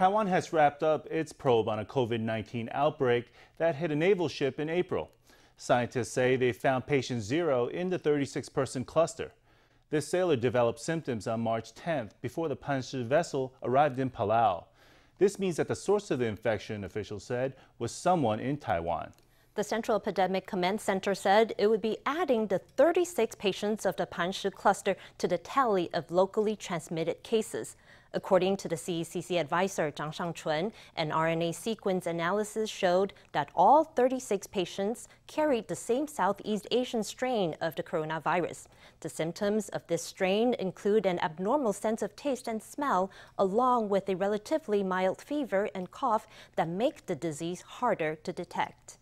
Taiwan has wrapped up its probe on a COVID 19 outbreak that hit a naval ship in April. Scientists say they found patient zero in the 36 person cluster. This sailor developed symptoms on March 10th before the punched vessel arrived in Palau. This means that the source of the infection, officials said, was someone in Taiwan. The Central Epidemic Command Center said it would be adding the 36 patients of the Panshi cluster to the tally of locally transmitted cases. According to the CECC advisor Zhang Shangchun, an RNA sequence analysis showed that all 36 patients carried the same Southeast Asian strain of the coronavirus. The symptoms of this strain include an abnormal sense of taste and smell, along with a relatively mild fever and cough that make the disease harder to detect.